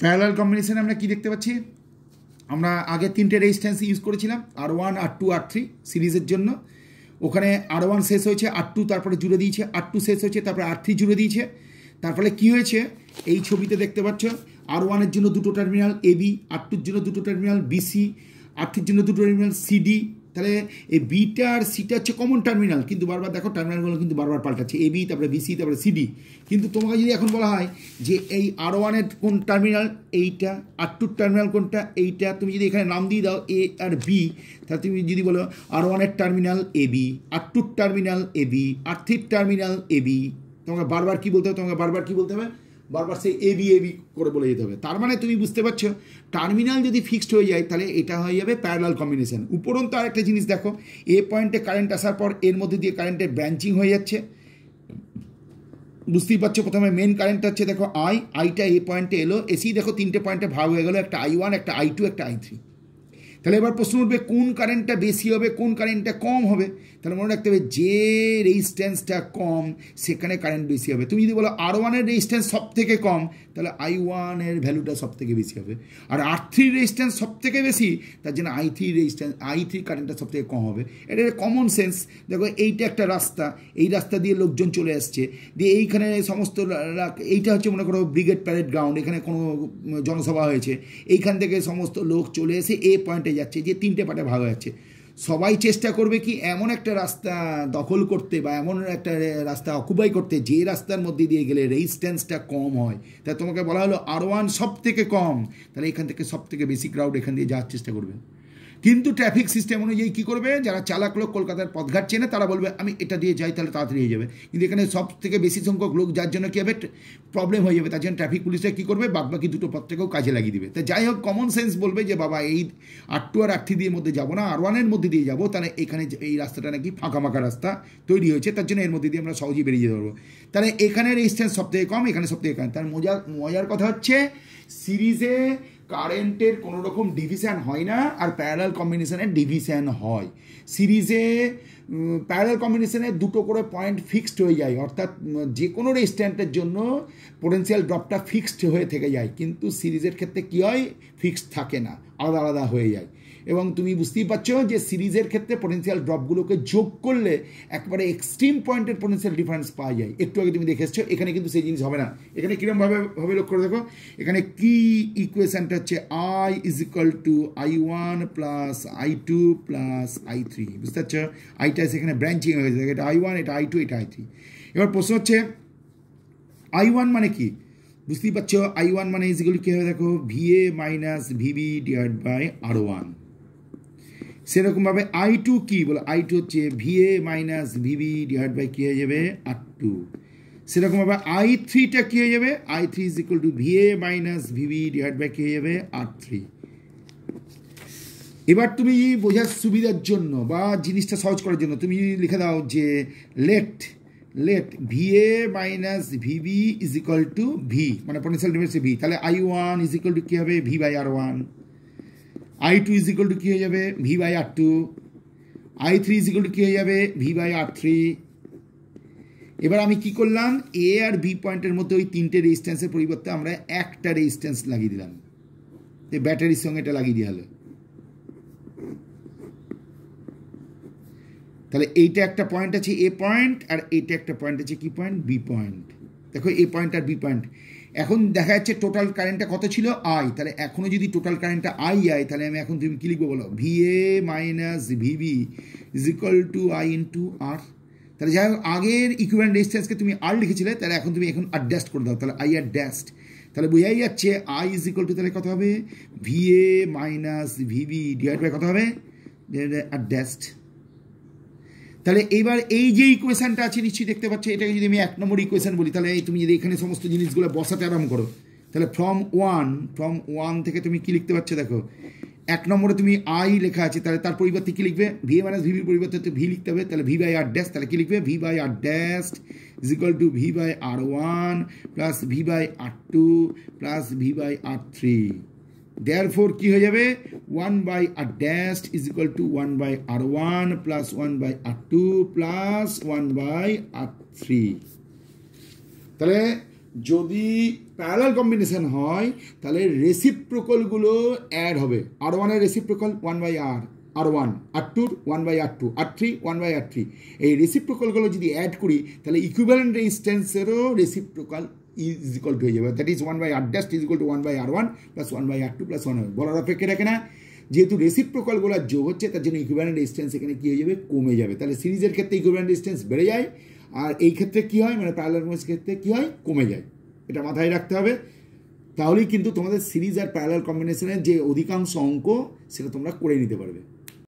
parallel কম্বিনেশনে আমরা কি দেখতে পাচ্ছি আমরা আগে তিনটে রেজিস্ট্যান্স ইউজ করেছিলাম R one R two R three সিরিজের জন্য ওখানে আর ওয়ান শেষ হয়েছে আর টু তারপরে জুড়ে দিয়েছে আর টু শেষ হয়েছে তারপরে আর থ্রি জুড়ে দিয়েছে তারপরে কি হয়েছে এই ছবিতে দেখতে পাচ্ছ আর ওয়ানের জন্য দুটো টার্মিনাল এবি আর টুর জন্য দুটো টার্মিনাল বিসি আর থ্রির জন্য দুটো টার্মিনাল সিডি তাহলে এই বিটা আর সিটা হচ্ছে কমন টার্মিনাল কিন্তু বারবার দেখো টার্মিনালগুলো কিন্তু বারবার পাল্টাচ্ছে এবি তারপরে বিসি তারপরে সিডি কিন্তু তোমাকে যদি এখন বলা হয় যে এই আর ওয়ানের কোন টার্মিনাল এইটা আর টুর টার্মিনাল কোনটা এইটা তুমি যদি এখানে নাম দিয়ে দাও এ আর বি তাহলে তুমি যদি বলো আর ওয়ানের টার্মিনাল এ বি আর টুর টার্মিনাল এ বি আর থ্রির টার্মিনাল এ বি তোমাকে বারবার কী বলতে হবে তোমাকে বারবার কী বলতে হবে বারবার সেই এবি এবি করে বলে যেতে হবে তার মানে তুমি বুঝতে পারছো টার্মিনাল যদি ফিক্সড হয়ে যায় তাহলে এটা হয়ে যাবে প্যারালাল কম্বিনেশান উপরন্তু আরেকটা জিনিস দেখো এ পয়েন্টে কারেন্ট আসার পর এর মধ্যে দিয়ে কারেন্টের ব্রাঞ্চিং হয়ে যাচ্ছে বুঝতেই পারছো প্রথমে মেন কারেন্ট হচ্ছে দেখো আই আইটা এ পয়েন্টে এলো এসি দেখো তিনটে পয়েন্টে ভাগ হয়ে গেলো একটা আই ওয়ান একটা আই টু একটা আই থ্রি তাহলে এবার প্রশ্ন উঠবে কোন কারেন্টটা বেশি হবে কোন কারেন্টটা কম হবে তাহলে মনে রাখতে হবে যে রেজিস্ট্যান্সটা কম সেখানে কারেন্ট বেশি হবে তুমি যদি বলো আর ওয়ানের রেজিস্ট্যান্স সব থেকে কম তাহলে আই ওয়ানের ভ্যালুটা সব থেকে বেশি হবে আর আর থ্রির রেজিস্ট্যান্স সব থেকে বেশি তার জন্য I three resistance I three কারেন্টটা সব থেকে কম হবে এটা কমন সেন্স দেখো এইটা একটা রাস্তা এই রাস্তা দিয়ে লোকজন চলে আসছে দিয়ে এইখানে সমস্ত এইটা হচ্ছে মনে করো ব্রিগেড প্যারেড গ্রাউন্ড এখানে কোনো জনসভা হয়েছে এইখান থেকে সমস্ত লোক চলে এসে এ পয়েন্টে যাচ্ছে যে তিনটে পার্টে ভাগ হয়ে যাচ্ছে সবাই চেষ্টা করবে কি এমন একটা রাস্তা দখল করতে বা এমন একটা রাস্তা অকুপাই করতে যে রাস্তার মধ্যে দিয়ে গেলে রেজিস্ট্যান্সটা কম হয় তাই তোমাকে বলা হলো আর ওয়ান সব থেকে কম তাহলে এখান থেকে সব থেকে বেশি ক্রাউড এখান দিয়ে যাওয়ার চেষ্টা করবে কিন্তু ট্রাফিক সিস্টেম অনুযায়ী কী করবে যারা চালাক লোক কলকাতার পথঘাট চেনে তারা বলবে আমি এটা দিয়ে যাই তাহলে তাড়াতাড়ি হয়ে যাবে কিন্তু এখানে সব থেকে বেশি সংখ্যক লোক যার জন্য কী হবে প্রবলেম হয়ে যাবে তার জন্য ট্রাফিক পুলিশরা কী করবে বাদবাকি দুটো পথটাকেও কাজে লাগিয়ে দিবে তা যাই হোক কমন সেন্স বলবে যে বাবা এই আট টু আর আট থ্রি দিয়ে মধ্যে যাবো না আর ওয়ানের মধ্যে দিয়ে যাবো তাহলে এখানে এই রাস্তাটা নাকি ফাঁকা ফাঁকা রাস্তা তৈরি হয়েছে তার জন্য এর মধ্যে দিয়ে আমরা সহজেই বেরিয়ে যেতে পারবো তাহলে এখানে রেজিস্ট্যান্স সব থেকে কম এখানে সব থেকে কম তার মজার মজার কথা হচ্ছে সিরিজে কারেন্টের কোনো রকম ডিভিশান হয় না আর প্যারাল কম্বিনেশানের ডিভিশান হয় সিরিজে প্যারাল কম্বিনেশানে দুটো করে পয়েন্ট ফিক্সড হয়ে যায় অর্থাৎ যে কোনো রেস্ট্যান্টের জন্য পোটেন্সিয়াল ড্রপটা ফিক্সড হয়ে থেকে যায় কিন্তু সিরিজের ক্ষেত্রে কী হয় ফিক্সড থাকে না আলাদা আলাদা হয়ে যায় এবং তুমি বুঝতেই পারছো যে সিরিজের ক্ষেত্রে পোটেন্সিয়াল ড্রপগুলোকে যোগ করলে একবারে এক্সট্রিম পয়েন্টের পোটেন্সিয়াল ডিফারেন্স পাওয়া যায় একটু আগে তুমি দেখে এসছো এখানে কিন্তু সেই জিনিস হবে না এখানে কীরকমভাবে ভাবে লক্ষ্য করে দেখো এখানে কি ইকুয়েশানটা হচ্ছে I is equal to I one plus I two plus I three বুঝতে পারছো আইটা সেখানে ব্রাঞ্চিং হয়ে গেছে এটা আই ওয়ান এটা আই টু এটা আই থ্রি এবার প্রশ্ন হচ্ছে আই ওয়ান মানে কি বুঝতেই পারছো আই ওয়ান মানে ইজিগুলি কী হবে দেখো V A minus VB divide by R one সেরকমভাবে আই টু কী বলে আই টু হচ্ছে VA minus VB divide by কী হয়ে যাবে আর টু সেরকমভাবে আই থ্রিটা কী হয়ে যাবে I three is equal to VA minus VB divide by কী হয়ে যাবে আর থ্রি এবার তুমি বোঝার সুবিধার জন্য বা জিনিসটা সহজ করার জন্য তুমি লিখে দাও যে let let VA minus VB is equal to V মানে পটেন্সিয়াল ডিফারেন্স ভি তাহলে I one is equal to কী হবে V by R one I two is equal to কী হয়ে যাবে V by R two I three is equal to কী হয়ে যাবে ভি বাই আর থ্রি এবার আমি কি করলাম এ আর বি পয়েন্টের মধ্যে ওই তিনটে রেজিস্ট্যান্সের পরিবর্তে আমরা একটা রেজিস্ট্যান্স লাগিয়ে দিলাম যে ব্যাটারির সঙ্গে এটা লাগিয়ে দেওয়া হলো তাহলে এইটা একটা পয়েন্ট আছে এ পয়েন্ট আর এইটা একটা পয়েন্ট আছে কি পয়েন্ট বি পয়েন্ট দেখো এ পয়েন্ট আর বি পয়েন্ট এখন দেখা যাচ্ছে টোটাল কারেন্টটা কত ছিল আই তাহলে এখনও যদি টোটাল কারেন্টটা আই আই তাহলে আমি এখন তুমি কী লিখবো বলো V A minus VB is equal to I into R তাহলে যাই হোক আগের ইকুইভ্যালেন্ট রেজিস্ট্যান্সকে তুমি আর লিখেছিলে তাহলে এখন তুমি এখন অ্যাডজাস্ট ড্যাস্ট করে দাও তাহলে আই আর ড্যাস্ট তাহলে বোঝাই যাচ্ছে আই ইজ ইকুয়াল টু তাহলে কত হবে V A minus VB divide by কত হবে অ্যাডজাস্ট ড্যাস্ট তাহলে এইবার এই যে ইকুয়েশানটা আছে নিশ্চয়ই দেখতে পাচ্ছি এটাকে যদি আমি এক নম্বর ইকুয়েশান বলি তাহলে তুমি যদি এখানে সমস্ত জিনিসগুলো বসাতে আরম্ভ করো তাহলে ফ্রম ওয়ান ফ্রম ওয়ান থেকে তুমি কি লিখতে পারছো দেখো এক নম্বরে তুমি আই লেখা আছে তাহলে তার পরিবর্তে কী লিখবে ভি মাইনাস ভিভির পরিবর্তে ভি লিখতে হবে তাহলে ভি বাই আর ড্যাশ তাহলে কী লিখবে V by R dash is equal to V by R one plus V by R two plus V by R three therefore কি হয়ে যাবে one by R dash is equal to one by R one plus one by R two plus one by R three তাহলে যদি parallel combination হয় তাহলে রেসিপ্রোকলগুলো add হবে R ওয়ানের reciprocal one by R R one R টুর one by R two R three one by R three এই রেসিপ্রোকলগুলো যদি অ্যাড করি তাহলে ইকুইভ্যালেন্ট ইনস্ট্যান্সেরও রেসিপ্রোকাল ই ইজ ইকাল হয়ে যাবে that is one by R dash is equal to one by R one plus one by R two plus one বলার অপেক্ষা রাখে না যেহেতু রেসিপ্রোকলগুলোর যোগ হচ্ছে তার জন্য ইকুইভ্যালেন্ট ডিস্টেন্স এখানে কী হয়ে যাবে কমে যাবে তাহলে সিরিজের ক্ষেত্রে ইকুইভ্যালেন্ট ডিস্টেন্স বেড়ে যায় আর এই ক্ষেত্রে কী হয় মানে প্যারালাল ক্ষেত্রে কী হয় কমে যায় এটা মাথায় রাখতে হবে তাহলেই কিন্তু তোমাদের সিরিজ আর প্যারালাল কম্বিনেশনের যে অধিকাংশ অঙ্ক সেটা তোমরা করে নিতে পারবে